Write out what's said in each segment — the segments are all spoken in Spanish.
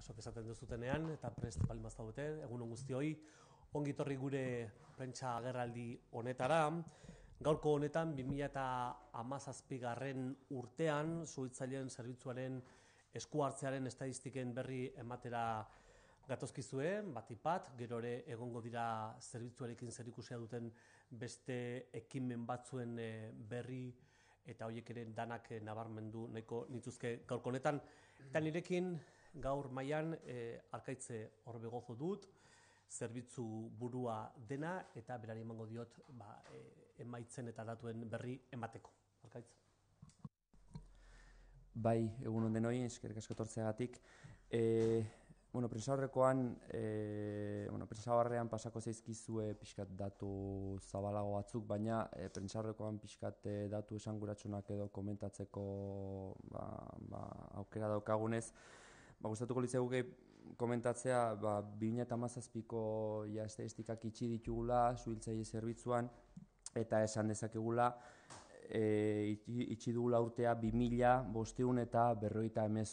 basok esaten duzutenean, eta prest palin dute, egun guzti hoi, ongi torri gure prentsa agerraldi honetara, gaurko honetan, 2000 eta amazazpigarren urtean, suitzailean zerbitzuaren hartzearen estadistiken berri ematera gatozkizue, batipat, gero ere egongo dira zerbitzuarekin zerikusia duten beste ekimen batzuen eh, berri eta horiek ere danak eh, nabarmendu nahiko nituzke gaurko honetan. Eta nirekin, gaur mailan e, eh, arkaitze horbegozo dut, zerbitzu burua dena, eta berari emango diot ba, eh, emaitzen eta datuen berri emateko. Arkaitz? Bai, egun honen hori, eskerrik asko eh, bueno, prensa horrekoan, bueno, prensa pasako zaizkizue pixkat datu zabalago batzuk, baina e, prensa pixkat datu esanguratsunak edo komentatzeko ba, ba, aukera daukagunez, ba, gustatuko litzegu komentatzea ba, bine eta mazazpiko ja, estadistikak itxi ditugula, zuhiltzaile zerbitzuan, eta esan dezakegula, e, itxi dugula urtea bi mila bostiun eta berroita emez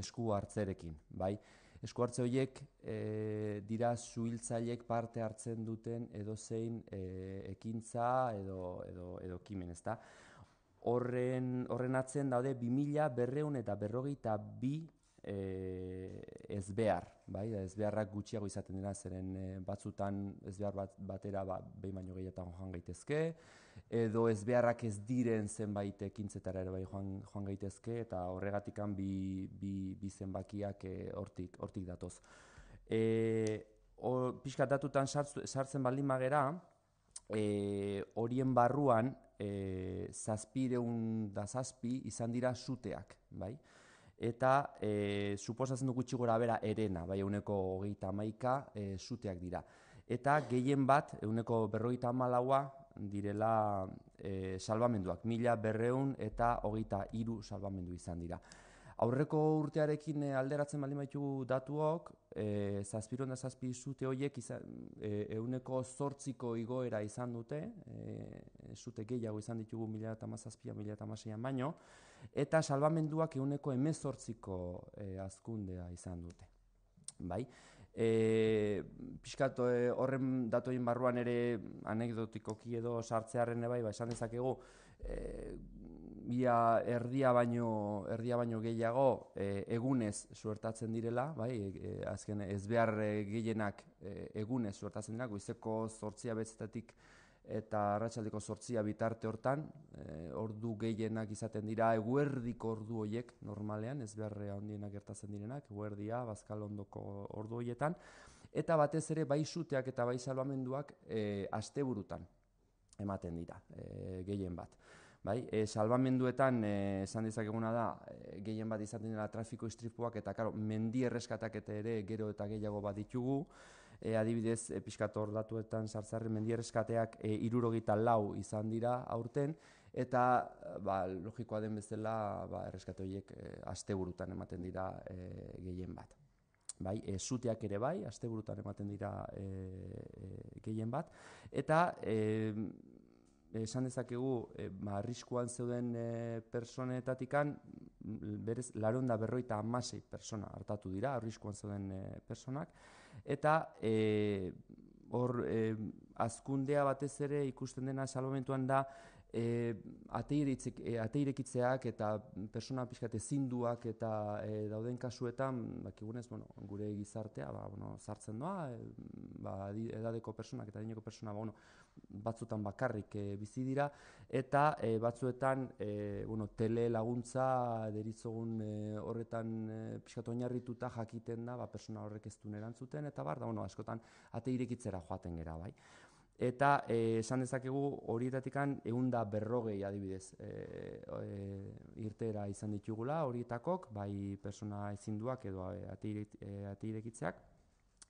esku hartzerekin. Bai? Esku hartze horiek e, dira zuhiltzaileek parte hartzen duten edo zein e, ekintza edo, edo, edo kimen, ezta? Horren, horren atzen daude bi berreun eta berrogeita bi e, eh, ez behar, bai, ez beharrak gutxiago izaten dira, zeren e, batzutan ez behar bat, batera ba, behin baino gehiatan joan gaitezke, edo ez beharrak ez diren zenbait ekintzetara ere bai joan, joan gaitezke, eta horregatikan bi, bi, bi zenbakiak eh, hortik, hortik datoz. E, o, pixka datutan sartzen baldin magera, e, horien barruan e, zazpireun da zazpi izan dira suteak, Bai? eta e, suposatzen du gutxi gora bera erena, bai euneko hogeita maika zuteak eh, dira. Eta gehien bat, euneko berroita malaua direla e, salbamenduak, mila berreun eta hogeita iru salbamendu izan dira. Aurreko urtearekin alderatzen baldin baitu datuok, e, zazpiron da zazpi zute horiek e, euneko zortziko igoera izan dute, e, zute gehiago izan ditugu mila eta mazazpia, mila eta baino, eta salbamenduak eguneko emezortziko eh, azkundea izan dute. Bai? E, horren datoin barruan ere anekdotiko edo sartzearen bai, ba, esan dezakegu, e, erdia baino, erdia baino gehiago e, egunez suertatzen direla, bai? azken ez behar gehienak e, egunez suertatzen direla, guizeko zortzia bezetatik eta arratsaldeko sortzia bitarte hortan, eh, ordu gehienak izaten dira, eguerdiko ordu horiek normalean, ez beharre handienak gertatzen direnak, eguerdia, bazkal ondoko ordu horietan, eta batez ere bai zuteak eta bai salbamenduak e, asteburutan ematen dira, e, gehien bat. Bai, e, salvamenduetan esan da e, gehien bat izaten dira trafiko istripuak eta karo mendi erreskatak eta ere gero eta gehiago bat ditugu e, adibidez, e, piskator datuetan sartzarri mendierreskateak e, irurogita lau izan dira aurten, eta ba, logikoa den bezala ba, erreskate horiek e, aste ematen dira e, gehien bat. Bai, e, zuteak ere bai, aste burutan ematen dira e, e, gehien bat. Eta esan dezakegu, e, ba, arriskuan zeuden e, personetatikan, berez, laronda berroita amasei persona hartatu dira, arriskuan zeuden e, personak, eta e, hor e, azkundea batez ere ikusten dena salomentuan da eh ateirekitzeak e, eta pertsona pixkate ezinduak eta e, dauden kasuetan bakigunez, bueno, gure gizartea ba bueno sartzen doa e, ba edadeko pertsonak eta adineko pertsona ba, bueno, batzuetan bakarrik e, bizi dira eta e, batzuetan e, bueno, tele laguntza deritzogun e, horretan e, oinarrituta jakiten da ba pertsona horrek ez duen erantzuten eta bar da bueno, askotan ateirekitzera joaten gera bai eta e, esan dezakegu horietatikan egun berrogei adibidez e, e, irtera izan ditugula horietakok, bai persona ezinduak edo atirekitzeak,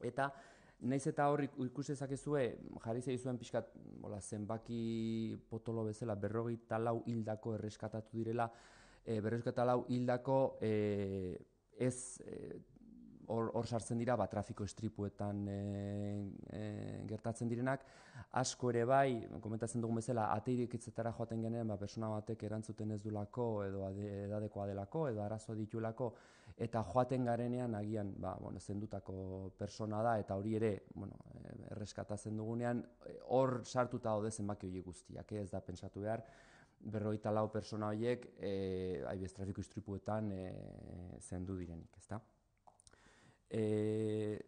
eta Naiz eta horri ikusi dezakezue jarri zaizuen pixkat hola, zenbaki potolo bezala berrogei talau hildako erreskatatu direla, e, berrezko hildako e, ez hor, sartzen dira, ba, trafiko estripuetan e, eh, e, eh, gertatzen direnak, asko ere bai, komentatzen dugun bezala, ateirik itzetara joaten genean, ba, persona batek erantzuten ez dulako, edo edadekoa delako, edo arazoa ditulako, eta joaten garenean agian, ba, bueno, zendutako persona da, eta hori ere, bueno, eh, erreskatatzen dugunean, hor sartuta daude zenbaki hori guztiak, ez da, pentsatu behar, berroita lau persona horiek, e, aibiz trafiko istripuetan eh, zendu direnik, ezta? Eh,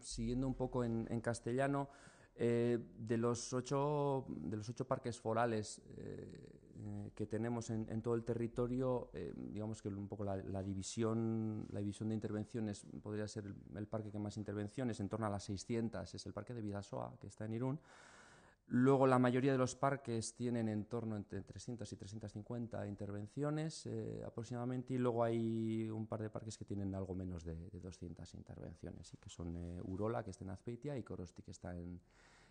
siguiendo un poco en, castellano, eh, de, los ocho, de los ocho parques forales eh, que tenemos en, todo el territorio, digamos que un poco la, división, la división de intervenciones podría ser el, el, parque que más intervenciones, en torno a las 600, es el parque de Vidasoa, que está en Irún. Luego la mayoría de los parques tienen en torno entre 300 y 350 intervenciones eh, aproximadamente y luego hay un par de parques que tienen algo menos de, 200 intervenciones y que son eh, Urola que está en Azpeitia y Korosti que está en,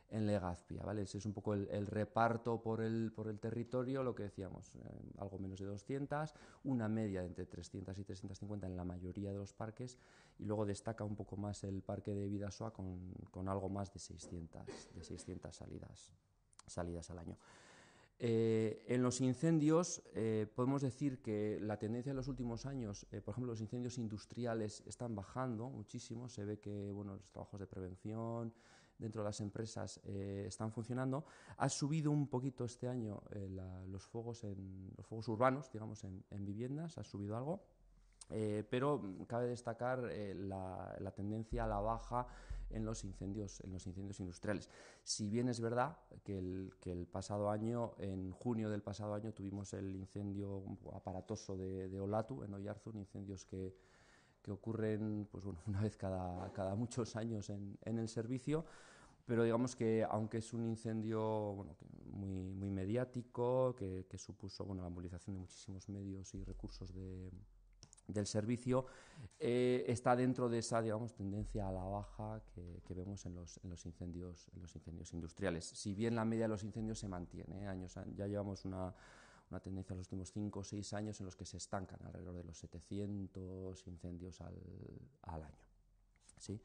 en Legazpia, ¿vale? Ese es un poco el, reparto por el, por territorio, lo que decíamos, eh, algo menos de 200, una media entre 300 y 350 en la mayoría de los parques, y luego destaca un poco más el parque de Vidasoa con, con algo más de 600, de 600 salidas, salidas al año. Eh, en los incendios eh, podemos decir que la tendencia en los últimos años, por ejemplo, los incendios industriales están bajando muchísimo. Se ve que bueno, los trabajos de prevención, dentro de las empresas eh, están funcionando. Ha subido un poquito este año eh, los, fuegos en, los fuegos urbanos, digamos, en, viviendas, ha subido algo. Eh, pero mm, cabe destacar la, tendencia a la baja en los incendios, en los incendios industriales. Si bien es verdad que el, que el pasado año, en junio del pasado año, tuvimos el incendio mm, aparatoso de, de Olatu en Oyarzun, incendios que que ocurren pues, bueno, una vez cada, cada muchos años en, en, el servicio, pero digamos que aunque es un incendio bueno, muy, muy mediático, que, que supuso bueno, la movilización de muchísimos medios y recursos de, del servicio eh, está dentro de esa digamos tendencia a la baja que, que vemos en los, en los, incendios en los incendios industriales si bien la media de los incendios se mantiene años ya llevamos una, una tendencia en los últimos 5 o 6 años en los que se estancan alrededor de los 700 incendios al, año. ¿sí?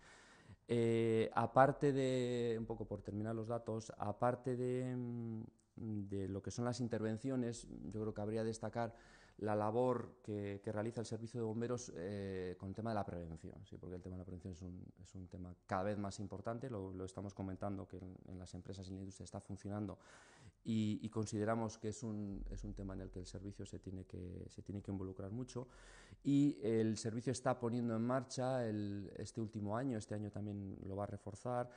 Eh, aparte de, un poco por terminar los datos, aparte mm, de, lo que son las intervenciones, yo creo que habría destacar la labor que, realiza el Servicio de Bomberos eh, con el tema de la prevención, ¿sí? porque el tema de la prevención es un, es un tema cada vez más importante, lo, lo estamos comentando que en, en, las empresas y en la industria está funcionando y, consideramos que es un, es un, tema en el que el servicio se tiene que, se tiene que involucrar mucho y el servicio está poniendo en marcha el, este último año, este año también lo va a reforzar,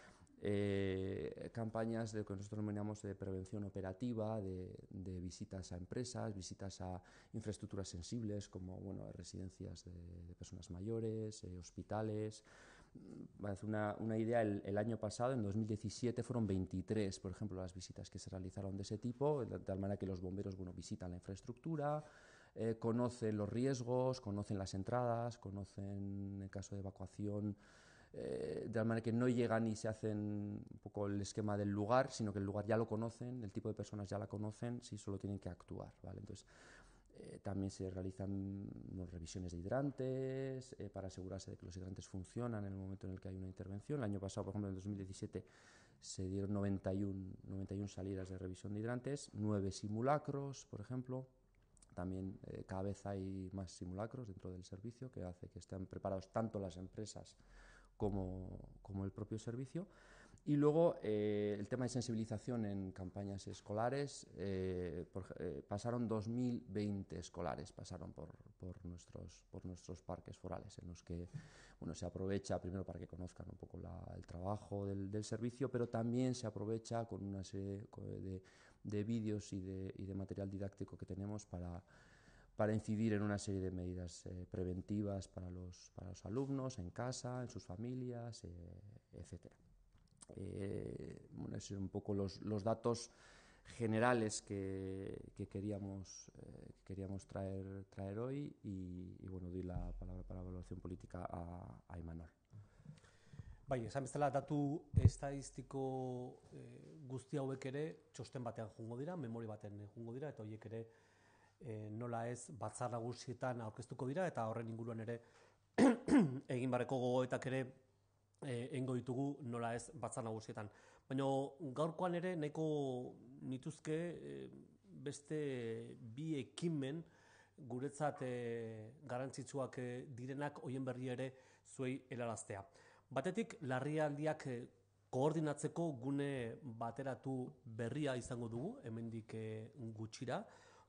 eh, campañas de lo que nosotros denominamos de prevención operativa, de, visitas a empresas, visitas a infraestructuras sensibles como bueno, residencias de, personas mayores, eh, hospitales más una, una idea, el, año pasado, en 2017, fueron 23, por ejemplo, las visitas que se realizaron de ese tipo, de tal manera que los bomberos bueno, visitan la infraestructura, eh, conocen los riesgos, conocen las entradas, conocen el caso de evacuación. Eh, de tal manera que no llegan y se hacen un poco el esquema del lugar, sino que el lugar ya lo conocen, el tipo de personas ya la conocen, si solo tienen que actuar, ¿vale? Entonces, eh, también se realizan revisiones de hidrantes eh, para asegurarse de que los hidrantes funcionan en el momento en el que hay una intervención. El año pasado, por ejemplo, en 2017, se dieron 91, salidas de revisión de hidrantes, 9 simulacros, por ejemplo. También eh, cada vez hay más simulacros dentro del servicio que hace que estén preparados tanto las empresas como el propio servicio. Y luego eh, el tema de sensibilización en campañas escolares. Eh, eh, pasaron 2.020 escolares, pasaron por, por, nuestros, parques forales, en los que bueno, se aprovecha primero para que conozcan un poco el trabajo del, servicio, pero también se aprovecha con una serie de, vídeos y de, material didáctico que tenemos para incidir en una serie de medidas preventivas para los, para los alumnos, en casa, en sus familias, etcétera. Eh, bueno, es un poco los, los datos generales que, que queríamos eh, queríamos traer traer hoy y, y bueno doy la palabra para evaluación política a, a Imanol. Bai, esan bezala datu estadistiko e, eh, guzti hauek ere txosten batean jungo dira, memori baten jungo dira, eta horiek ere e, nola ez batzar nagusietan aurkeztuko dira, eta horren inguruan ere egin barreko gogoetak ere e, engo ditugu nola ez batza nagusietan. Baina gaurkoan ere nahiko nituzke e, beste bi ekimen guretzat e, garrantzitsuak e, direnak hoien berri ere zuei helaraztea. Batetik larrialdiak e, koordinatzeko gune bateratu berria izango dugu hemendik e, gutxira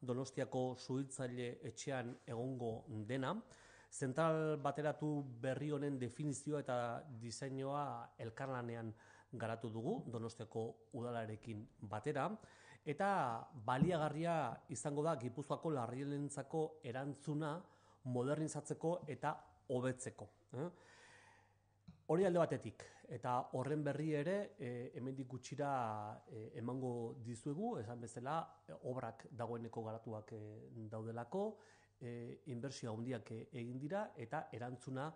Donostiako suhiltzaile etxean egongo dena zentral bateratu berri honen definizioa eta diseinoa elkarlanean garatu dugu Donostiako udalarekin batera eta baliagarria izango da Gipuzkoako larrielentzako erantzuna modernizatzeko eta hobetzeko. Eh? Hori alde batetik, eta horren berri ere, e, hemendik gutxira eh, emango dizuegu, esan bezala, obrak dagoeneko garatuak e, daudelako, e, inbersioa hundiak egin dira eta erantzuna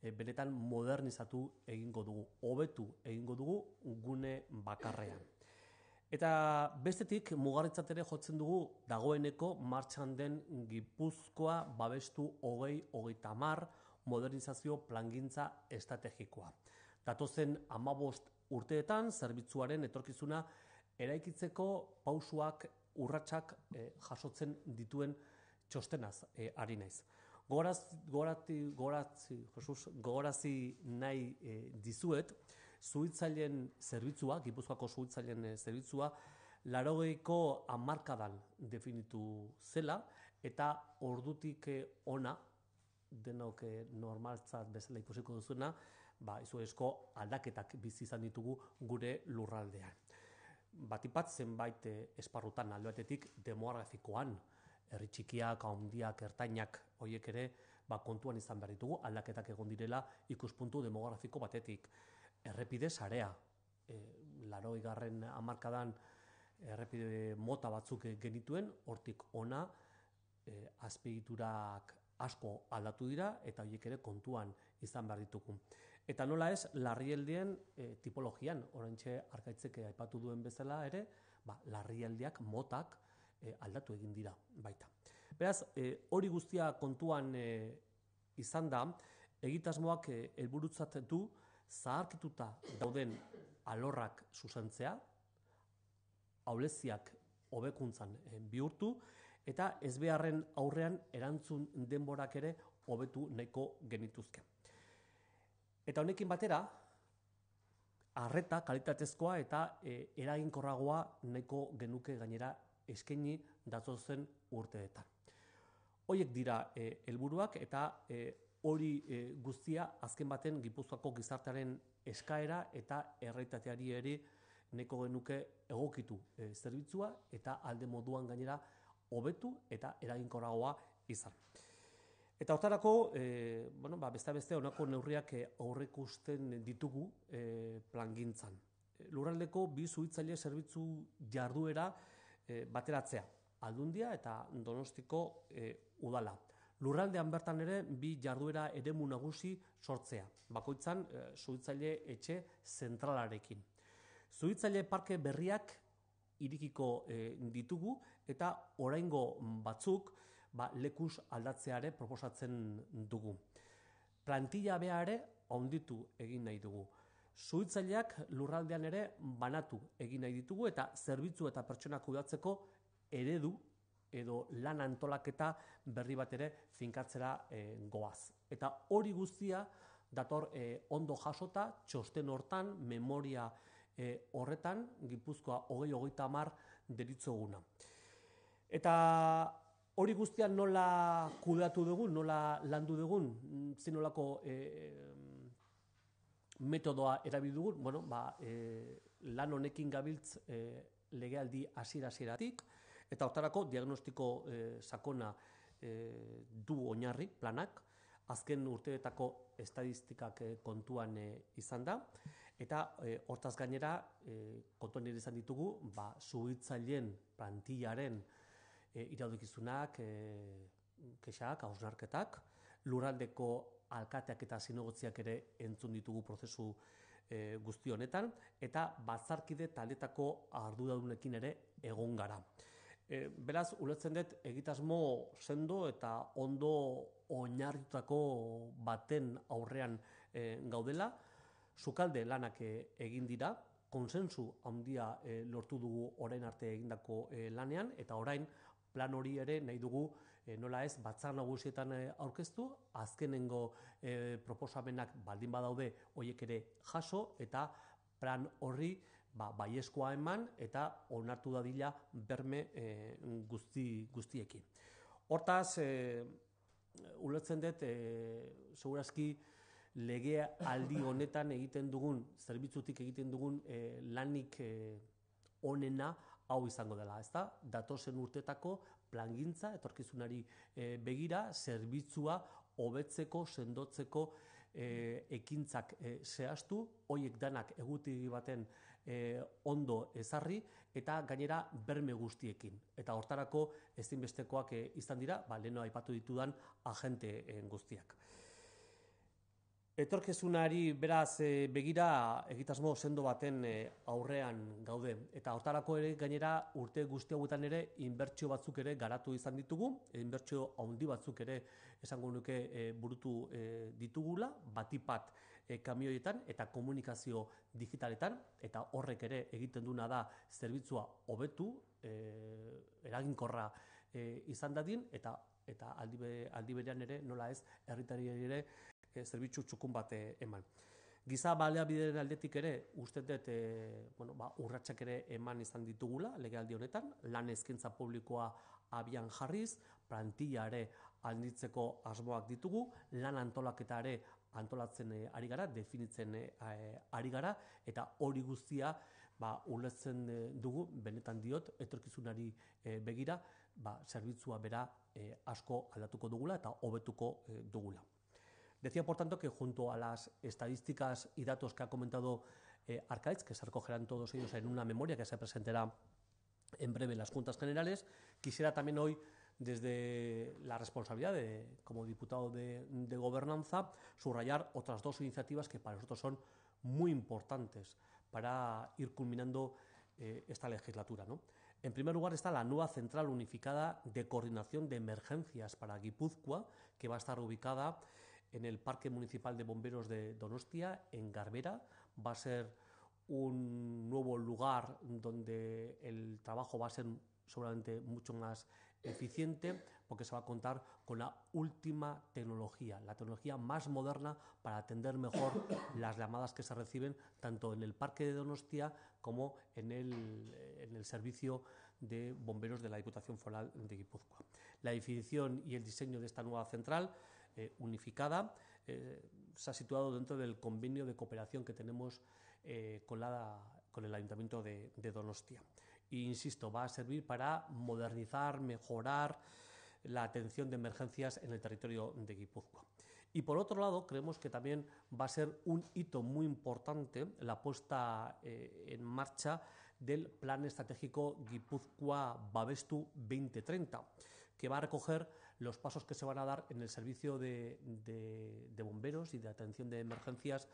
e, benetan modernizatu egingo dugu, hobetu egingo dugu gune bakarrean. Eta bestetik mugarritzat ere jotzen dugu dagoeneko martxan den Gipuzkoa babestu hogei, hogei tamar modernizazio plangintza estrategikoa. Datozen amabost urteetan zerbitzuaren etorkizuna eraikitzeko pausuak urratsak e, jasotzen dituen txostenaz e, ari naiz. Goraz, gorati, Jesus, gorazi nahi e, dizuet, zuitzailen zerbitzua, gipuzkoako zuitzailen e, zerbitzua, larogeiko amarkadan definitu zela, eta ordutik ona, denok normaltzat bezala ikusiko duzuna, ba, izuezko aldaketak bizi izan ditugu gure lurraldean. Batipat zenbait esparrutan aldoetetik demografikoan, herri txikiak, ahondiak, ertainak, hoiek ere, ba, kontuan izan behar ditugu, aldaketak egon direla ikuspuntu demografiko batetik. Errepide sarea, e, laro igarren amarkadan errepide mota batzuk genituen, hortik ona, e, azpegiturak asko aldatu dira eta hoiek ere kontuan izan behar ditugu. Eta nola ez, larrieldien e, tipologian, orantxe arkaitzeke aipatu duen bezala ere, ba, larrieldiak motak, e, aldatu egin dira baita. Beraz, e, hori guztia kontuan e, izan da, egitasmoak helburutzat du zaharkituta dauden alorrak susentzea, hauleziak hobekuntzan e, bihurtu eta ez beharren aurrean erantzun denborak ere hobetu neko genituzke. Eta honekin batera arreta kalitatezkoa eta e, eraginkorragoa neko genuke gainera eskaini datozen urteetan. Hoiek dira eh, helburuak eta e, hori e, guztia azken baten Gipuzkoako gizartearen eskaera eta erreitateari ere neko genuke egokitu e, zerbitzua eta alde moduan gainera hobetu eta eraginkoragoa izan. Eta hortarako, e, bueno, ba, beste beste honako neurriak aurrekusten ditugu e, plangintzan. Lurraldeko bi zuhitzaile zerbitzu jarduera e, bateratzea, aldundia eta donostiko e, eh, udala. Lurraldean bertan ere bi jarduera eremu nagusi sortzea, bakoitzan e, etxe zentralarekin. Zuitzaile parke berriak irikiko e, ditugu eta oraingo batzuk ba, lekus aldatzeare proposatzen dugu. Plantilla beare onditu egin nahi dugu. Zuitzaileak lurraldean ere banatu egin nahi ditugu eta zerbitzu eta pertsona kudatzeko eredu edo lan antolaketa berri bat ere finkatzera e, goaz. Eta hori guztia dator eh, ondo jasota, txosten hortan, memoria eh, horretan, gipuzkoa hogei hogeita hamar deritzoguna. Eta hori guztia nola kudatu dugun, nola landu dugun, mm, zinolako metodoa erabili dugu, bueno, ba, e, lan honekin gabiltz e, legealdi hasiera-hasieratik eta hortarako diagnostiko e, sakona e, du oinarri planak azken urteetako estadistikak e, kontuan e, izan da, eta e, hortaz gainera e, kontuan ere izan ditugu, ba, zuhitzailean plantillaren e, iraudikizunak, e, kexak, hausnarketak, luraldeko alkateak eta zinegotziak ere entzun ditugu prozesu e, guzti honetan, eta batzarkide taletako arduradunekin ere egon gara. E, beraz, ulertzen dut egitasmo sendo eta ondo oinarritutako baten aurrean e, gaudela, sukalde lanak egin dira, konsensu handia e, lortu dugu orain arte egindako e, lanean, eta orain plan hori ere nahi dugu e, nola ez, batzar nagusietan eh, aurkeztu, azkenengo e, proposamenak baldin badaude hoiek ere jaso, eta plan horri ba, baieskoa eman eta onartu dadila berme guzti, guztiekin. Hortaz, e, ulertzen dut, e, segurazki, lege aldi honetan egiten dugun, zerbitzutik egiten dugun e, lanik e, onena, hau izango dela, ez da, datozen urtetako plangintza gintza, etorkizunari eh, begira, zerbitzua hobetzeko, sendotzeko eh, ekintzak eh, zehaztu, hoiek danak eguti baten ondo ezarri, eta gainera berme guztiekin. Eta hortarako ezinbestekoak izan dira, ba, lehenu aipatu ditudan agente guztiak. Etorkizunari beraz eh, begira egitasmo sendo baten eh, aurrean gaude eta hortarako ere gainera urte guzti ere inbertsio batzuk ere garatu izan ditugu, e, inbertsio handi batzuk ere esango nuke eh, burutu e, ditugula batipat e, kamioietan eta komunikazio digitaletan eta horrek ere egiten duna da zerbitzua hobetu eraginkorra e, izan dadin eta eta aldi, aldi ere nola ez herritariei ere Eh, zerbitzu txukun bat eh, eman. Giza balea bideren aldetik ere, uste dut, e, bueno, ba, urratxak ere eman izan ditugula, legealdi honetan, lan ezkintza publikoa abian jarriz, plantilla ere handitzeko asmoak ditugu, lan antolaketa ere antolatzen ari gara, definitzen ari gara, eta hori guztia ba, dugu, benetan diot, etorkizunari begira, ba, zerbitzua bera asko aldatuko dugula eta hobetuko e, dugula. Decía, por tanto, que junto a las estadísticas y datos que ha comentado eh, que se recogerán todos ellos en una memoria que se presentará en breve en las Juntas Generales, quisiera también hoy desde la responsabilidad de, como diputado de, gobernanza, subrayar otras dos iniciativas que para nosotros son muy importantes para ir culminando eh, esta legislatura. En primer lugar está la nueva central unificada de coordinación de emergencias para Guipúzcoa, que va a estar ubicada en el Parque Municipal de Bomberos de Donostia, en Garbera. Va a ser un nuevo lugar donde el trabajo va a ser seguramente mucho más eficiente porque se va a contar con la última tecnología, la tecnología más moderna para atender mejor las llamadas que se reciben tanto en el Parque de Donostia como en el, eh, en el servicio de bomberos de la Diputación Foral de Guipúzcoa. La definición y el diseño de esta nueva central eh, unificada. Eh, se ha situado dentro del convenio de cooperación que tenemos eh, con, el Ayuntamiento de, Donostia. E insisto, va a servir para modernizar, mejorar la atención de emergencias en el territorio de Guipúzcoa. Y por otro lado, creemos que también va a ser un hito muy importante la puesta en marcha del Plan Estratégico Guipúzcoa Babestu 2030, que va a recoger los pasos que se van a dar en el servicio de, bomberos y de atención de emergencias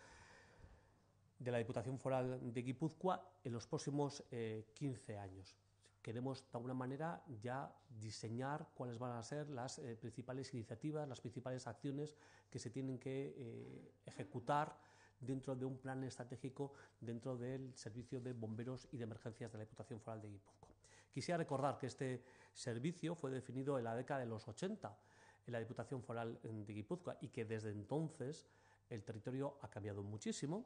de la Diputación Foral de Guipúzcoa en los próximos 15 eh, años. Queremos, de alguna manera, ya diseñar cuáles van a ser las eh, principales iniciativas, las principales acciones que se tienen que eh, ejecutar dentro de un plan estratégico dentro del Servicio de Bomberos y de Emergencias de la Diputación Foral de Guipúzcoa. Quisiera recordar que este servicio fue definido en la década de los 80 en la Diputación Foral de Guipúzcoa y que desde entonces el territorio ha cambiado muchísimo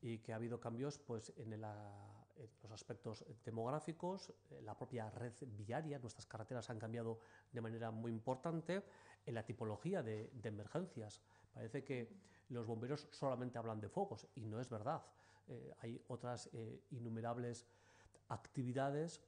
y que ha habido cambios pues, en, los aspectos demográficos, la propia red viaria, nuestras carreteras han cambiado de manera muy importante, en la tipología de, emergencias. Parece que los bomberos solamente hablan de fuegos y no es verdad. Eh, hay otras eh, innumerables actividades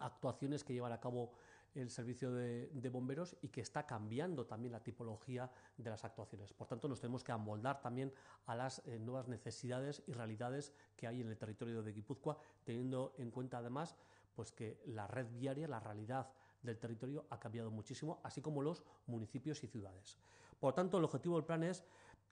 actuaciones que llevan a cabo el servicio de, bomberos y que está cambiando también la tipología de las actuaciones. Por tanto, nos tenemos que amoldar también a las eh, nuevas necesidades y realidades que hay en el territorio de Guipúzcoa, teniendo en cuenta además pues que la red viaria, la realidad del territorio ha cambiado muchísimo, así como los municipios y ciudades. Por tanto, el objetivo del plan es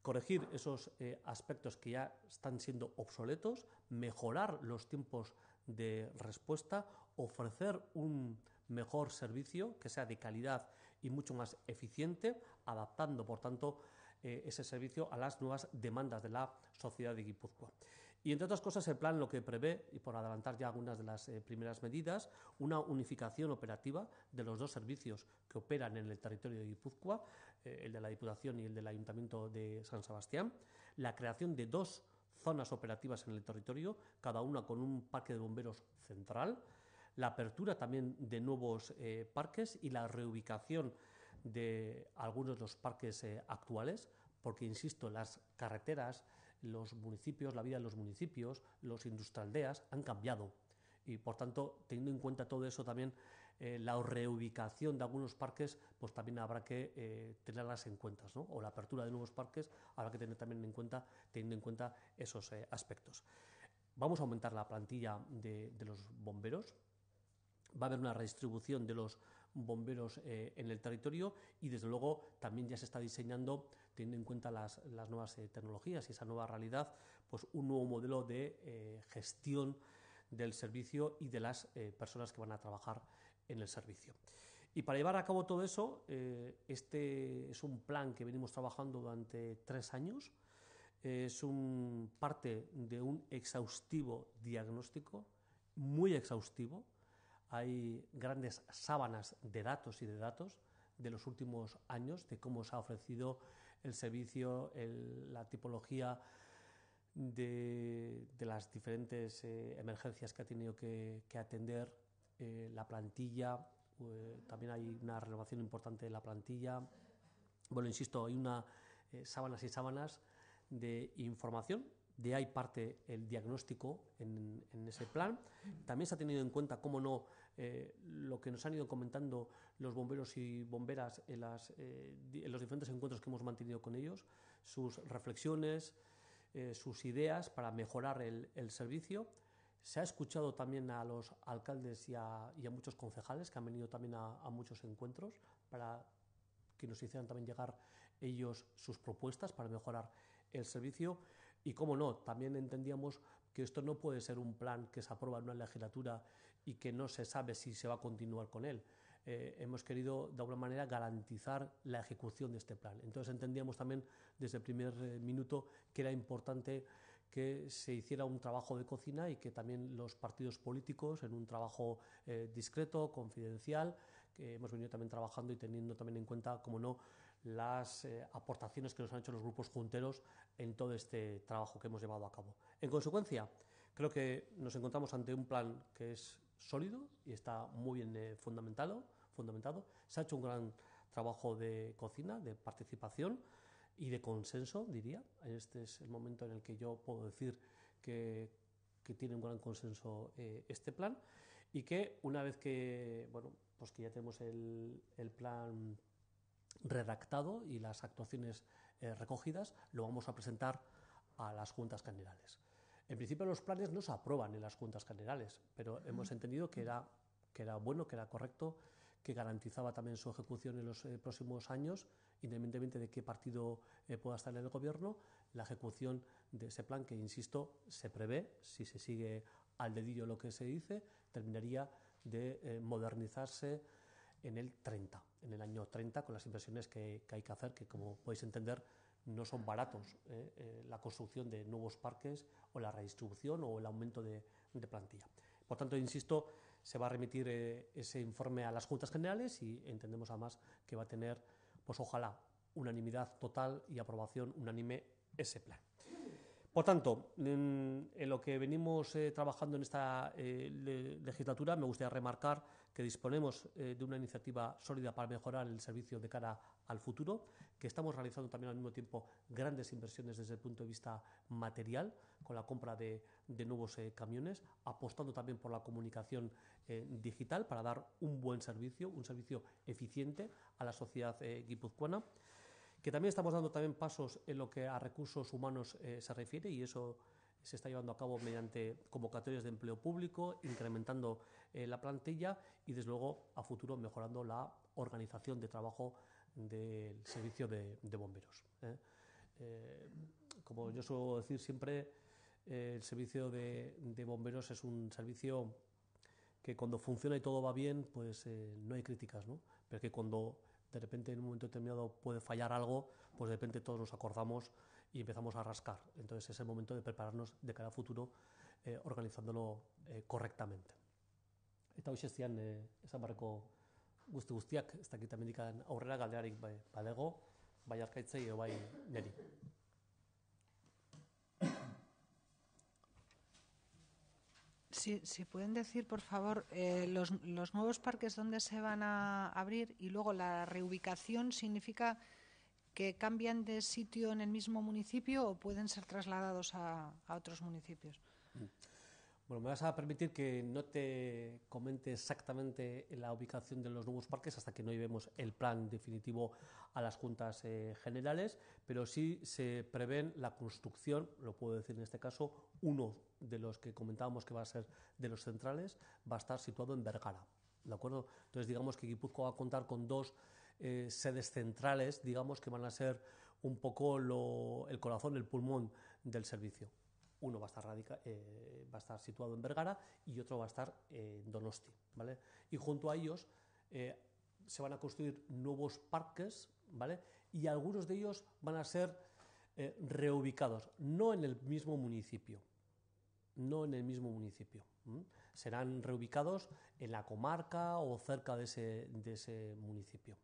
corregir esos eh, aspectos que ya están siendo obsoletos, mejorar los tiempos de respuesta, ofrecer un mejor servicio que sea de calidad y mucho más eficiente, adaptando, por tanto, eh, ese servicio a las nuevas demandas de la sociedad de Guipúzcoa. Y entre otras cosas, el plan lo que prevé, y por adelantar ya algunas de las eh, primeras medidas, una unificación operativa de los dos servicios que operan en el territorio de Guipúzcoa, eh, el de la Diputación y el del Ayuntamiento de San Sebastián, la creación de dos zonas operativas en el territorio, cada una con un parque de bomberos central, la apertura también de nuevos eh, parques y la reubicación de algunos de los parques eh, actuales, porque, insisto, las carreteras, los municipios, la vida de los municipios, los industrialdeas han cambiado. Y, por tanto, teniendo en cuenta todo eso también, eh, la reubicación de algunos parques, pues también habrá que tenerlas en cuenta, o la apertura de nuevos parques habrá que tener también en cuenta, teniendo en cuenta esos aspectos. Vamos a aumentar la plantilla de los bomberos, va a haber una redistribución de los bomberos eh, en el territorio y desde luego también ya se está diseñando, teniendo en cuenta las, nuevas eh, tecnologías y esa nueva realidad, pues un nuevo modelo de eh, gestión del servicio y de las personas que van a trabajar en el servicio. Y para llevar a cabo todo eso, este es un plan que venimos trabajando durante tres años. Es parte de un exhaustivo diagnóstico, muy exhaustivo, hay grandes sábanas de datos y de datos de los últimos años, de cómo se ha ofrecido el servicio, la tipología de, las diferentes eh, emergencias que ha tenido que, atender eh, la plantilla. Eh, también hay una renovación importante de la plantilla. Bueno, insisto, hay una sábanas y sábanas de información de ahí parte el diagnóstico en, ese plan. También se ha tenido en cuenta, cómo no, eh, lo que nos han ido comentando los bomberos y bomberas en, eh, los diferentes encuentros que hemos mantenido con ellos, sus reflexiones, eh, sus ideas para mejorar el, servicio. Se ha escuchado también a los alcaldes y a, muchos concejales que han venido también a, a muchos encuentros para que nos hicieran también llegar ellos sus propuestas para mejorar el servicio y cómo no, también entendíamos que esto no puede ser un plan que se aprueba en una legislatura y que no se sabe si se va a continuar con él. Eh, hemos querido, de alguna manera, garantizar la ejecución de este plan. Entonces entendíamos también desde el primer eh, minuto que era importante que se hiciera un trabajo de cocina y que también los partidos políticos, en un trabajo eh, discreto, confidencial, que hemos venido también trabajando y teniendo también en cuenta, como no, las eh, aportaciones que nos han hecho los grupos junteros en todo este trabajo que hemos llevado a cabo. En consecuencia, creo que nos encontramos ante un plan que es sólido y está muy bien eh, fundamentado, Se ha hecho un gran trabajo de cocina, de participación y de consenso, diría. Este es el momento en el que yo puedo decir que, tiene un gran consenso eh, este plan y que una vez que, bueno, pues que ya tenemos el plan redactado y las actuaciones eh, recogidas lo vamos a presentar a las juntas generales. En principio los planes no se aprueban en las juntas generales, pero hemos entendido que era, que era bueno, que era correcto, que garantizaba también su ejecución en los eh, próximos años, independientemente de qué partido eh, pueda estar en el gobierno, la ejecución de ese plan que, insisto, se prevé, si se sigue al dedillo lo que se dice, terminaría de modernizarse en el 30 en el año 30 con las inversiones que, hay que hacer, que como podéis entender no son baratos ¿eh? Eh, la construcción de nuevos parques o la redistribución o el aumento de, plantilla. Por tanto, insisto, se va a remitir eh, ese informe a las Juntas Generales y entendemos además que va a tener, pues ojalá, unanimidad total y aprobación unánime ese plan. Por tanto, en, lo que venimos trabajando en esta legislatura, me gustaría remarcar que disponemos eh, de una iniciativa sólida para mejorar el servicio de cara al futuro, que estamos realizando también al mismo tiempo grandes inversiones desde el punto de vista material, con la compra de, nuevos eh, camiones, apostando también por la comunicación eh, digital para dar un buen servicio, un servicio eficiente a la sociedad guipuzcoana que también estamos dando también pasos en lo que a recursos humanos se refiere y eso se está llevando a cabo mediante convocatorias de empleo público, incrementando eh, la plantilla y, desde luego, a futuro mejorando la organización de trabajo del servicio de, bomberos. ¿eh? Eh, como yo suelo decir siempre, el servicio de, bomberos es un servicio que cuando funciona y todo va bien, pues no hay críticas, ¿no? Pero que cuando de repente en un momento determinado puede fallar algo, pues de repente todos nos acordamos y empezamos a rascar. Entonces es el momento de prepararnos de cara al futuro eh, organizándolo eh, correctamente. Eta hoxeztian eh, esan barreko guzti guztiak, ez dakit dikan aurrera galderarik bai, balego, bai arkaitzei edo bai neri. Si, si, pueden decir, por favor, eh, los, los, nuevos parques, dónde se van a abrir y luego la reubicación significa que cambian de sitio en el mismo municipio o pueden ser trasladados a, otros municipios. Mm. Bueno, me vas a permitir que no te comente exactamente la ubicación de los nuevos parques hasta que no llevemos el plan definitivo a las juntas eh, generales, pero sí se prevén la construcción, lo puedo decir en este caso, uno de los que comentábamos que va a ser de los centrales, va a estar situado en Vergara. ¿De acuerdo? Entonces, digamos que Guipúzcoa va a contar con dos eh, sedes centrales, digamos, que van a ser un poco el corazón, el pulmón del servicio. Uno eh, va a, estar situado en Vergara y otro va a estar en Donosti. ¿vale? Y junto a ellos eh, se van a construir nuevos parques ¿vale? y algunos de ellos van a ser reubicados, no en el mismo municipio, no en el mismo municipio serán reubicados en la comarca o cerca de ese, de ese municipio.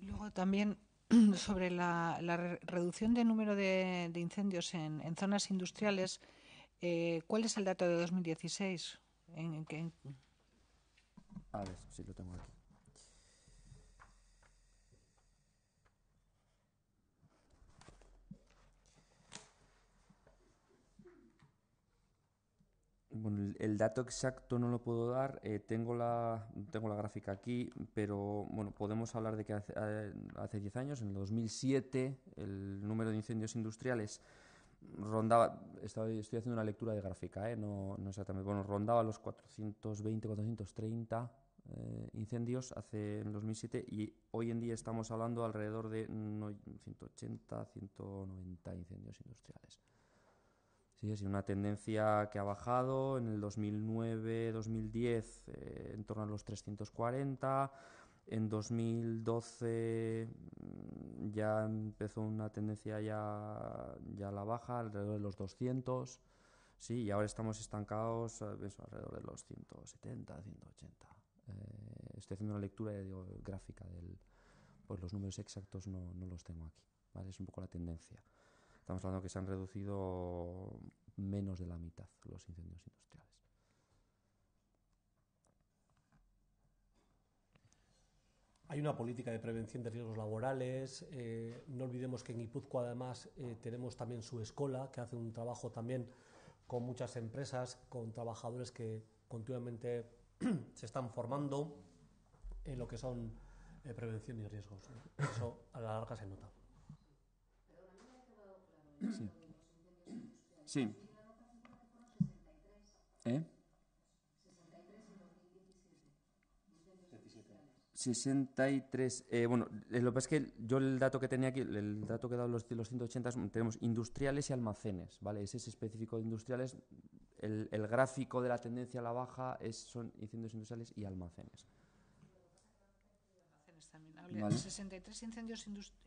Luego también sobre la, reducción de número de, incendios en, zonas industriales, eh, ¿cuál es el dato de 2016? ¿En, A ver, si lo tengo aquí. Bueno, el, dato exacto no lo puedo dar. Eh, tengo, la, tengo la gráfica aquí, pero bueno, podemos hablar de que hace, eh, hace 10 años, en el 2007, el número de incendios industriales rondaba, estoy, haciendo una lectura de gráfica, ¿eh? no, exactamente, bueno, rondaba los 420, 430 eh, incendios hace en 2007 y hoy en día estamos hablando alrededor de 180, 190 incendios industriales. Sí, sí, una tendencia que ha bajado en el 2009-2010 eh, en torno a los 340. En 2012 mm, ya empezó una tendencia ya, ya a la baja, alrededor de los 200. Sí, y ahora estamos estancados alrededor de los 170, 180. Eh, estoy haciendo una lectura gráfica del... Pues los números exactos no, no los tengo aquí. ¿vale? Es un poco la tendencia. Estamos hablando que se han reducido menos de la mitad los incendios industriales. Hay una política de prevención de riesgos laborales. Eh, no olvidemos que en ipuzco además, eh, tenemos también su escuela, que hace un trabajo también con muchas empresas, con trabajadores que continuamente se están formando en lo que son eh, prevención y riesgos. Eso a la larga se nota. Sí. ¿Eh? 63, eh, bueno, eh, lo que pasa es que yo el dato que tenía aquí, el dato que he dado los, los 180, tenemos industriales y almacenes, ¿vale? Ese es específico de industriales, el, gráfico de la tendencia a la baja es, son incendios industriales y almacenes. 63 incendios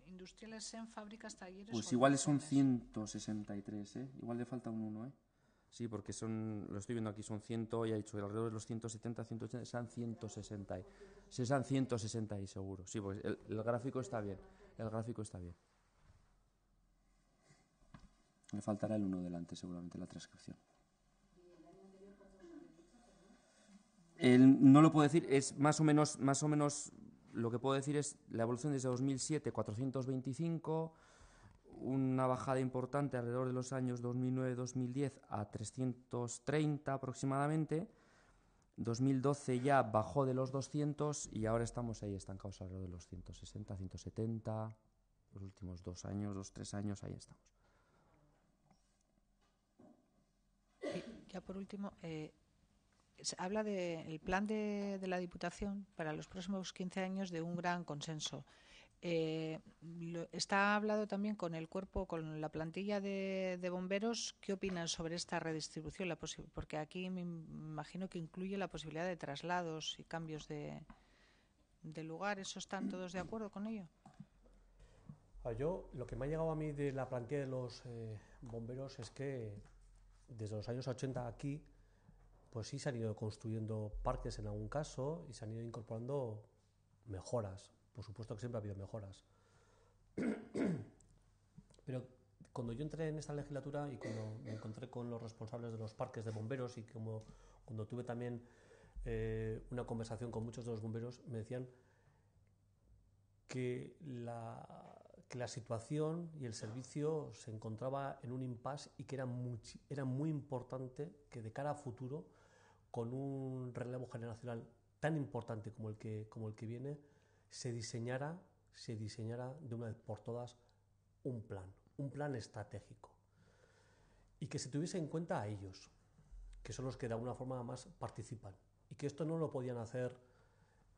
industriales en fábricas, talleres. Pues igual son 163, ¿eh? Igual le falta un 1, ¿eh? Sí, porque son, lo estoy viendo aquí, son 100, ya he dicho, alrededor de los 170, 180, sean 160. Se sean 160 y seguro. Sí, pues el, gráfico está bien. El gráfico está bien. Me faltará el 1 delante, seguramente, la transcripción. no lo puedo decir, es más o menos, más o menos lo que puedo decir es la evolución desde 2007, 425, una bajada importante alrededor de los años 2009-2010 a 330 aproximadamente. 2012 ya bajó de los 200 y ahora estamos ahí estancados alrededor de los 160, 170, los últimos dos años, dos, tres años, ahí estamos. ya por último, eh, se habla del plan de, la Diputación para los próximos 15 años de un gran consenso. Eh, está hablado también con el cuerpo, con la plantilla de, bomberos. ¿Qué opinan sobre esta redistribución? porque aquí me imagino que incluye la posibilidad de traslados y cambios de, de lugar. ¿Eso están todos de acuerdo con ello? Ah, yo, lo que me ha llegado a mí de la plantilla de los eh, bomberos es que desde los años 80 aquí pues sí se han ido construyendo parques en algún caso y se han ido incorporando mejoras. Por supuesto que siempre ha habido mejoras. Pero cuando yo entré en esta legislatura y cuando me encontré con los responsables de los parques de bomberos y como cuando tuve también eh, una conversación con muchos de los bomberos, me decían que la, situación y el servicio se encontraba en un impasse y que era era muy importante que de cara a futuro con un relevo generacional tan importante como el que, como el que viene, se diseñara, se diseñara de una vez por todas un plan, un plan estratégico. Y que se tuviese en cuenta a ellos, que son los que de alguna forma más participan. Y que esto no lo podían hacer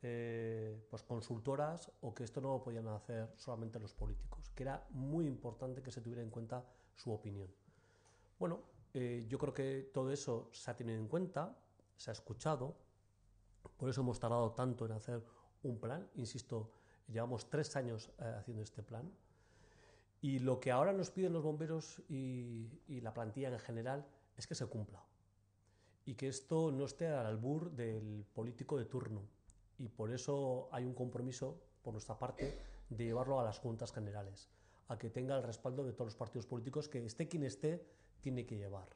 eh, pues consultoras o que esto no lo podían hacer solamente los políticos, que era muy importante que se tuviera en cuenta su opinión. Bueno, eh, yo creo que todo eso se ha tenido en cuenta, se ha escuchado, por eso hemos tardado tanto en hacer un plan, insisto, llevamos tres años eh, haciendo este plan, y lo que ahora nos piden los bomberos y, y, la plantilla en general es que se cumpla y que esto no esté al albur del político de turno. Y por eso hay un compromiso por nuestra parte de llevarlo a las juntas generales, a que tenga el respaldo de todos los partidos políticos que esté quien esté tiene que llevar.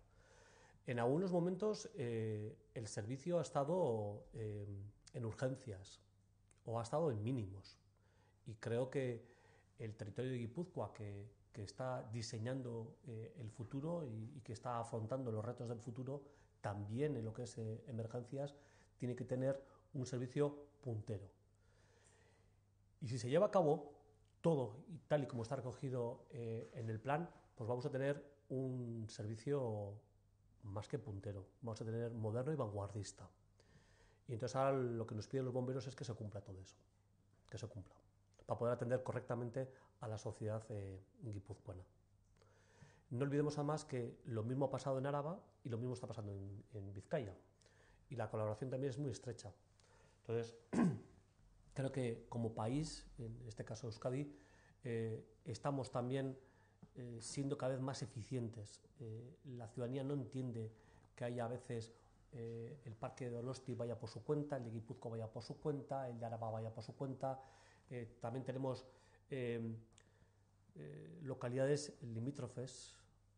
En algunos momentos eh, el servicio ha estado eh, en urgencias o ha estado en mínimos. Y creo que el territorio de Guipúzcoa, que, está diseñando eh, el futuro y, que está afrontando los retos del futuro, también en lo que es emergencias, tiene que tener un servicio puntero. Y si se lleva a cabo todo y tal y como está recogido en el plan, pues vamos a tener un servicio más que puntero, vamos a tener moderno y vanguardista. Y entonces ahora lo que nos piden los bomberos es que se cumpla todo eso, que se cumpla, para poder atender correctamente a la sociedad eh, guipuzcoana. No olvidemos además que lo mismo ha pasado en Áraba y lo mismo está pasando en, Vizcaya. Y la colaboración también es muy estrecha. Entonces, creo que como país, en este caso Euskadi, eh, estamos también eh, siendo cada vez más eficientes. Eh, la ciudadanía no entiende que haya a veces eh, el parque de Olosti vaya por su cuenta, el de Guipúzcoa vaya por su cuenta, el de Araba vaya por su cuenta. también tenemos localidades limítrofes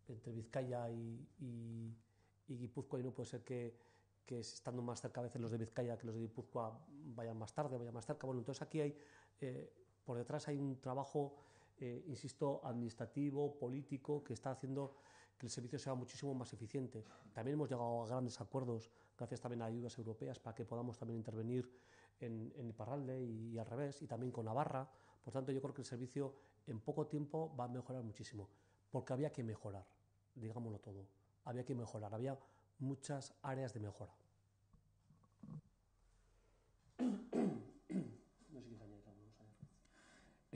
entre Vizcaya y, y, y, Guipúzcoa y no puede ser que, que estando más cerca a veces los de Vizcaya que los de Guipúzcoa vayan más tarde, vayan más cerca. Bueno, entonces aquí hay, por detrás hay un trabajo eh, insisto, administrativo, político, que está haciendo que el servicio sea muchísimo más eficiente. También hemos llegado a grandes acuerdos, gracias también a ayudas europeas, para que podamos también intervenir en, en Iparralde y, al revés, y también con Navarra. Por tanto, yo creo que el servicio en poco tiempo va a mejorar muchísimo, porque había que mejorar, digámoslo todo, había que mejorar, había muchas áreas de mejora.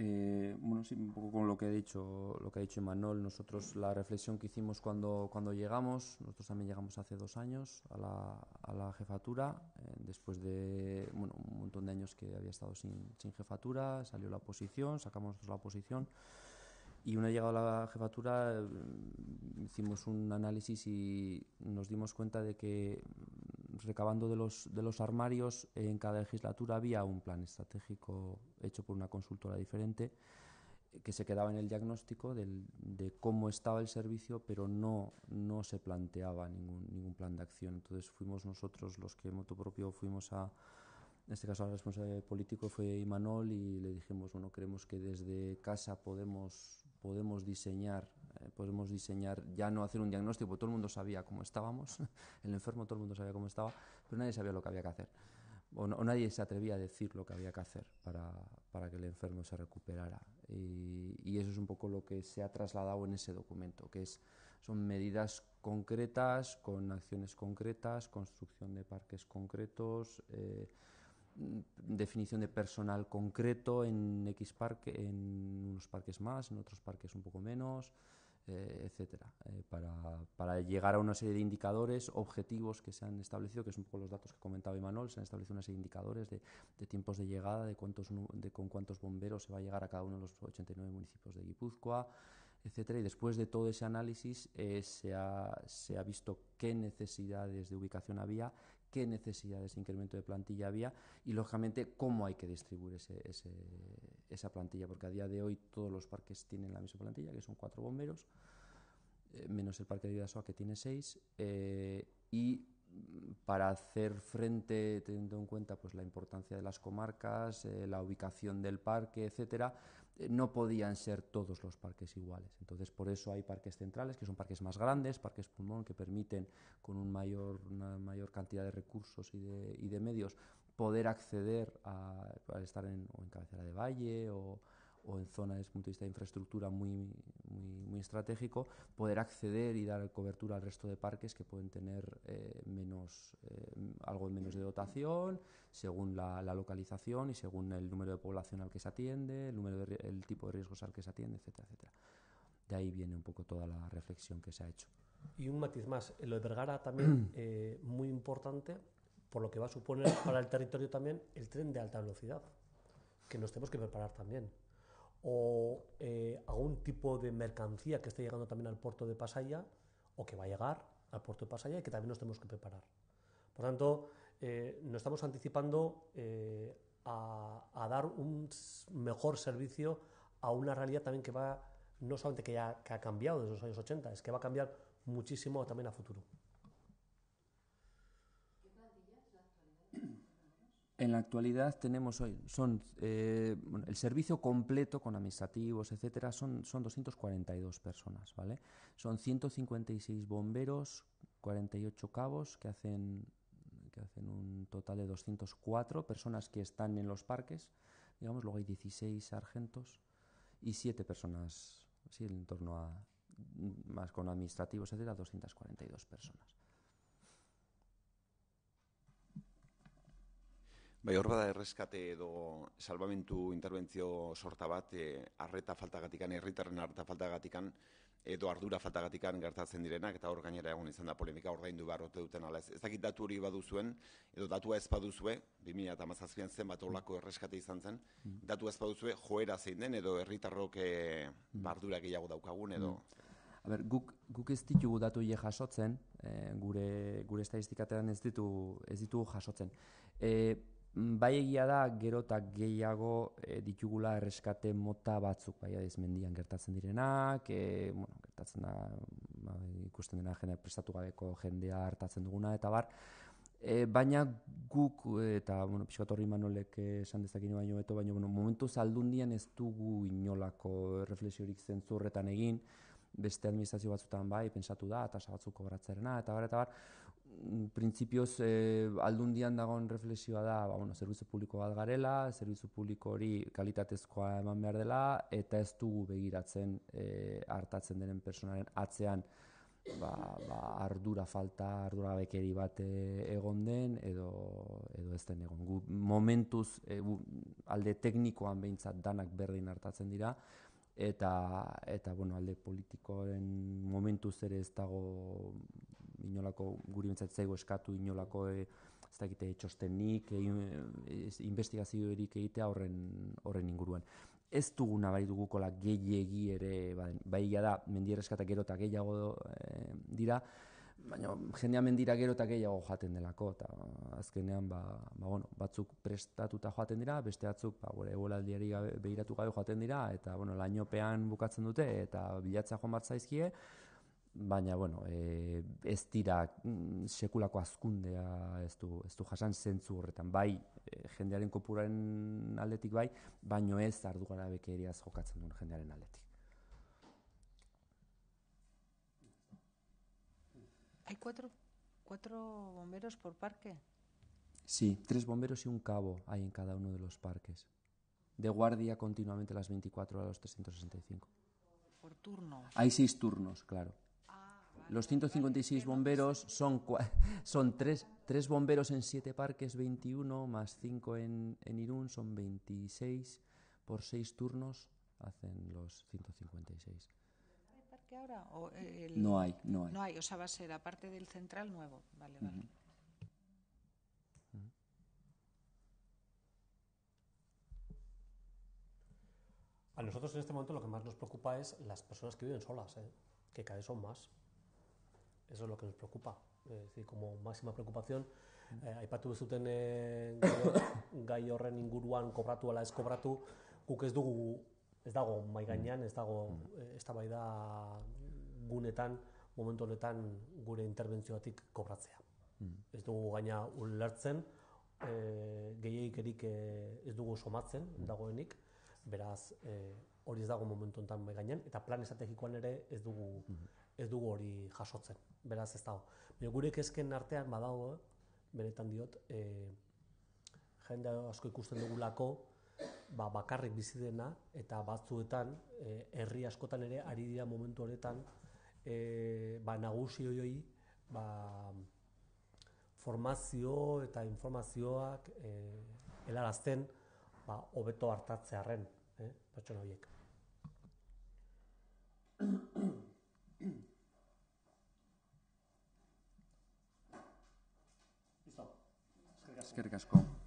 Eh, bueno, sí, un poco con lo que ha dicho, lo que ha dicho Manuel. Nosotros la reflexión que hicimos cuando, cuando llegamos, nosotros también llegamos hace dos años a la, a la jefatura, eh, después de bueno, un montón de años que había estado sin, sin jefatura, salió la oposición, sacamos la oposición. Y una llegada a la jefatura eh, hicimos un análisis y nos dimos cuenta de que recabando de los, de los armarios, en cada legislatura había un plan estratégico hecho por una consultora diferente que se quedaba en el diagnóstico de cómo estaba el servicio, pero no, no se planteaba ningún, ningún plan de acción. Entonces fuimos nosotros los que en moto propio fuimos a, en este caso al responsable político fue Imanol y le dijimos, bueno, creemos que desde casa podemos podemos diseñar, eh, podemos diseñar, ya no hacer un diagnóstico, porque todo el mundo sabía cómo estábamos, el enfermo todo el mundo sabía cómo estaba, pero nadie sabía lo que había que hacer. O, nadie se atrevía a decir lo que había que hacer para, para que el enfermo se recuperara. Y, eso es un poco lo que se ha trasladado en ese documento, que es, son medidas concretas, con acciones concretas, construcción de parques concretos. Eh, Mm, definición de personal concreto en X parque, en unos parques más, en otros parques un poco menos, eh, etcétera, eh, para, llegar a una serie de indicadores objetivos que se han establecido, que es un poco los datos que comentaba Emanuel, se han establecido una serie de indicadores de, tiempos de llegada, de cuántos con cuántos bomberos se va a llegar a cada uno de los 89 municipios de Guipúzcoa, etcétera. Y después de todo ese análisis eh, se, ha, se, ha, visto qué necesidades de ubicación había, qué necesidades de incremento de plantilla había y, lógicamente, cómo hay que distribuir ese, esa plantilla, porque a día de hoy todos los parques tienen la misma plantilla, que son cuatro bomberos, eh, menos el parque de Vidasoa, que tiene seis, eh, y mm, para hacer frente, teniendo en cuenta pues, la importancia de las comarcas, eh, la ubicación del parque, etcétera, eh, no podían ser todos los parques iguales. Entonces, por eso hay parques centrales, que son parques más grandes, parques pulmón, que permiten con un mayor, una mayor cantidad de recursos y de, y de medios poder acceder a, estar en, en cabecera de valle o, o en zonas desde el punto de vista de infraestructura muy, muy, estratégico, poder acceder y dar cobertura al resto de parques que pueden tener eh, menos, eh, algo menos de dotación, según la, localización y según el número de población al que se atiende, el, número el tipo de riesgos al que se atiende, etcétera, etcétera. De ahí viene un poco toda la reflexión que se ha hecho. Y un matiz más, lo de Vergara también eh, muy importante, por lo que va a suponer para el territorio también el tren de alta velocidad, que nos tenemos que preparar también o eh, algún tipo de mercancía que esté llegando también al puerto de Pasaya o que va a llegar al puerto de Pasaya y que también nos tenemos que preparar. Por tanto, eh, nos estamos anticipando eh, a, dar un mejor servicio a una realidad también que va, no solamente que, ya, que ha cambiado desde los años 80, es que va a cambiar muchísimo también a futuro. en la actualidad tenemos hoy, son eh, el servicio completo con administrativos, etcétera, son, son 242 personas, ¿vale? Son 156 bomberos, 48 cabos que hacen, que hacen un total de 204 personas que están en los parques, digamos, luego hay 16 sargentos y 7 personas, así en torno a, más con administrativos, etcétera, 242 personas. Bai, hor bada errezkate edo salvamentu interbentzio sorta bat eh, arreta faltagatikan, herritarren arreta faltagatikan edo ardura faltagatikan gertatzen direnak eta hor gainera egon izan da polemika ordaindu behar ote duten ala ez. Ez dakit datu hori baduzuen edo datua ez baduzue, 2008an zen bat olako errezkate izan zen, mm. datu ez baduzue joera zein den edo herritarrok eh, mm. ardura gehiago daukagun edo... Mm. A guk, ez ditugu datu hile jasotzen, eh, gure, gure estadistikatean ez ditugu, ez ditugu jasotzen. Mm, bai egia da gerotak gehiago eh, ditugula erreskate mota batzuk, bai adiz mendian gertatzen direnak, e, bueno, gertatzen da ba, ikusten dena jende prestatu gabeko jendea hartatzen duguna, eta bar, e, baina guk, eta bueno, manolek esan dezakene baino beto, baina bueno, momentu zaldun dian ez dugu inolako refleksiorik zentzurretan egin, beste administrazio batzutan bai, pensatu da, eta sabatzuko gratzerena, eta eta bar, eta bar, Printzipioz, aldundian dagoen reflexioa da, ba, bueno, zerbitzu publiko bat garela, zerbitzu publiko hori kalitatezkoa eman behar dela, eta ez dugu begiratzen eh, hartatzen denen personaren atzean ba, ba, ardura falta, ardura bekeri bat eh, egon den, edo, edo ez den egon. Gu, momentuz eh, alde teknikoan behintzat danak berdin hartatzen dira, eta, eta bueno, alde politikoaren momentuz ere ez dago inolako guri zaigu eskatu inolako e, ez dakite etxostenik, e, eh, eh, egitea horren, horren inguruan. Ez duguna bai dugukola kola gehiegi ere, ba, bai gara da, mendiera eskata gero eta gehiago e, dira, baina jendean mendira gero eta gehiago jaten delako, eta azkenean ba, ba, bueno, batzuk prestatuta joaten dira, beste batzuk ba, gure ego gabe, behiratu gabe joaten dira, eta bueno, lainopean bukatzen dute, eta bilatza joan bat zaizkie, baña bueno, estira eh, ez cuascunde mm, sekulako azkundea ez du, ez du jasan en horretan, bai, e, jendearen kopuraren aldetik bai, baino ez ¿Hay cuatro, cuatro bomberos por parque? Sí, tres bomberos y un cabo hay en cada uno de los parques. De guardia continuamente las 24 a los 365. Por turno. Hay seis turnos, claro. Los 156 bomberos son, son tres, tres bomberos en siete parques, 21, más cinco en, en Irún, son 26 por seis turnos hacen los 156. ¿Hay parque ahora? No hay, no hay. No hay, o sea, va a ser aparte del central nuevo. Vale, vale. A nosotros en este momento lo que más nos preocupa es las personas que viven solas, ¿eh? que cada vez son más. eso es lo que nos preocupa. Es decir, como máxima preocupación, eh, aipatu bezuten eh, gai horren inguruan kobratu ala ez kobratu, guk ez dugu, ez dago mai gainean, ez dago, ez da bai da gunetan, momentu honetan gure interbentzioatik kobratzea. Ez dugu gaina ulertzen, e, eh, gehiagik erik eh, ez dugu somatzen dagoenik, beraz, e, hori ez dago momentu honetan mai gainean, eta plan estrategikoan ere ez dugu, ez dugu hori jasotzen, beraz ez dago. Baina gure kezken artean badago, eh, benetan diot, e, jende asko ikusten dugulako, ba, bakarrik bizi dena eta batzuetan e, herri askotan ere ari dira momentu horretan e, ba, nagusi ba, formazio eta informazioak e, helarazten ba, hobeto hartatzearen eh? pertsona horiek. eskerrik